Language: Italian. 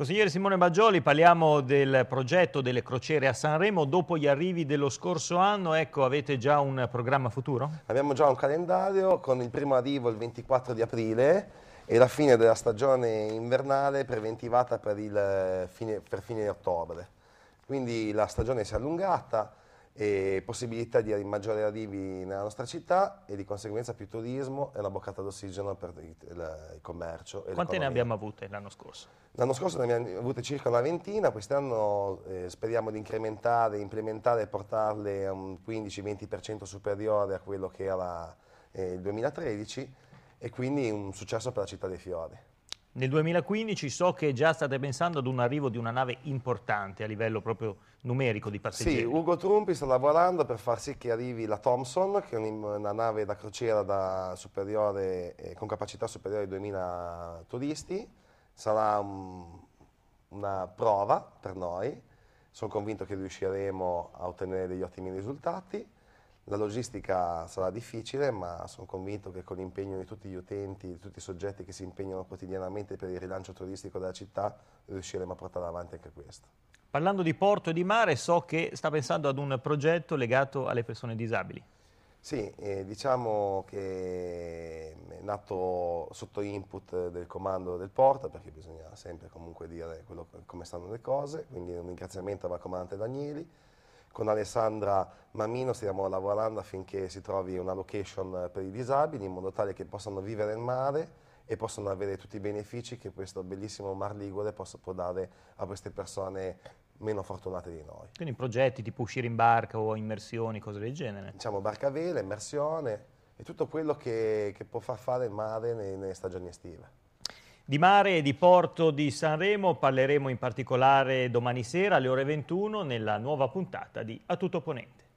Consigliere Simone Maggioli, parliamo del progetto delle crociere a Sanremo. Dopo gli arrivi dello scorso anno, ecco, avete già un programma futuro? Abbiamo già un calendario con il primo arrivo il 24 di aprile e la fine della stagione invernale preventivata per, eh, fine, per fine ottobre. Quindi la stagione si è allungata, e possibilità di maggiori arrivi nella nostra città e di conseguenza più turismo e la boccata d'ossigeno per il, il, il commercio. Quante ne abbiamo avute l'anno scorso? L'anno scorso ne abbiamo avute circa una ventina, quest'anno eh, speriamo di incrementare, implementare e portarle a un 15-20% superiore a quello che era eh, il 2013 e quindi un successo per la città dei fiori. Nel 2015 so che già state pensando ad un arrivo di una nave importante a livello proprio numerico di passeggeri. Sì, Ugo Trumpi sta lavorando per far sì che arrivi la Thompson, che è una nave da crociera da eh, con capacità superiore ai 2000 turisti. Sarà um, una prova per noi. Sono convinto che riusciremo a ottenere degli ottimi risultati. La logistica sarà difficile, ma sono convinto che con l'impegno di tutti gli utenti, di tutti i soggetti che si impegnano quotidianamente per il rilancio turistico della città, riusciremo a portare avanti anche questo. Parlando di porto e di mare, so che sta pensando ad un progetto legato alle persone disabili. Sì, eh, diciamo che eh, è nato sotto input del comando del porto, perché bisogna sempre comunque dire quello, come stanno le cose, quindi un ringraziamento alla comandante Danieli, con Alessandra Mamino stiamo lavorando affinché si trovi una location eh, per i disabili in modo tale che possano vivere il mare e possano avere tutti i benefici che questo bellissimo Mar Ligure possa, può dare a queste persone meno fortunate di noi. Quindi progetti tipo uscire in barca o immersioni, cose del genere? Diciamo barca a vela, immersione e tutto quello che, che può far fare il mare nelle stagioni estive. Di mare e di porto di Sanremo parleremo in particolare domani sera alle ore 21 nella nuova puntata di A Tutto Ponente.